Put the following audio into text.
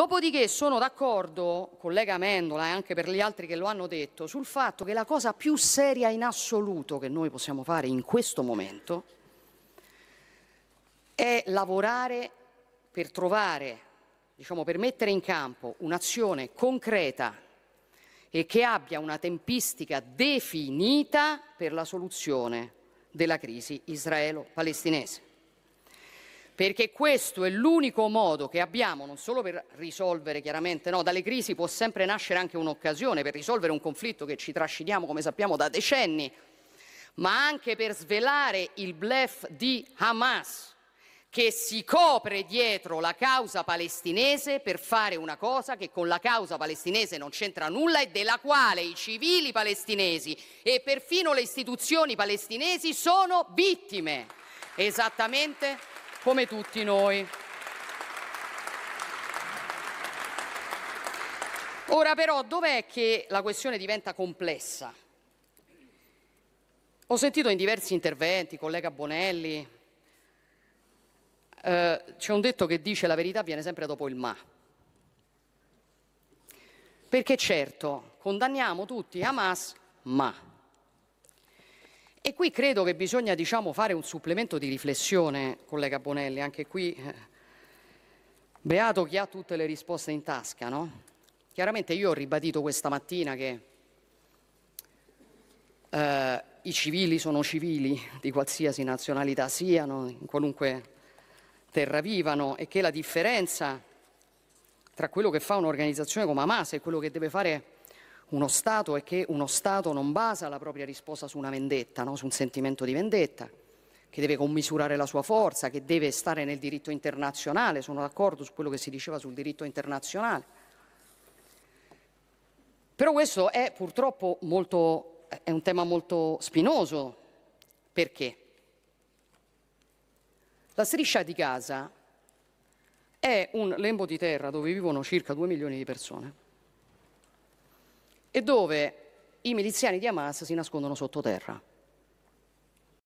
Dopodiché sono d'accordo, collega Mendola e anche per gli altri che lo hanno detto, sul fatto che la cosa più seria in assoluto che noi possiamo fare in questo momento è lavorare per trovare, diciamo, per mettere in campo un'azione concreta e che abbia una tempistica definita per la soluzione della crisi israelo-palestinese perché questo è l'unico modo che abbiamo non solo per risolvere chiaramente, no, dalle crisi può sempre nascere anche un'occasione per risolvere un conflitto che ci trasciniamo come sappiamo da decenni, ma anche per svelare il blef di Hamas che si copre dietro la causa palestinese per fare una cosa che con la causa palestinese non c'entra nulla e della quale i civili palestinesi e perfino le istituzioni palestinesi sono vittime. Esattamente come tutti noi. Ora però dov'è che la questione diventa complessa? Ho sentito in diversi interventi, collega Bonelli, eh, c'è un detto che dice la verità viene sempre dopo il ma. Perché certo, condanniamo tutti Hamas, ma e qui credo che bisogna diciamo, fare un supplemento di riflessione, collega Bonelli, anche qui eh, beato chi ha tutte le risposte in tasca, no? Chiaramente io ho ribadito questa mattina che eh, i civili sono civili di qualsiasi nazionalità siano, in qualunque terra vivano e che la differenza tra quello che fa un'organizzazione come Hamas e quello che deve fare uno Stato è che uno Stato non basa la propria risposta su una vendetta, no? su un sentimento di vendetta, che deve commisurare la sua forza, che deve stare nel diritto internazionale, sono d'accordo su quello che si diceva sul diritto internazionale. Però questo è purtroppo molto, è un tema molto spinoso, perché la striscia di Gaza è un lembo di terra dove vivono circa 2 milioni di persone e dove i miliziani di Hamas si nascondono sottoterra.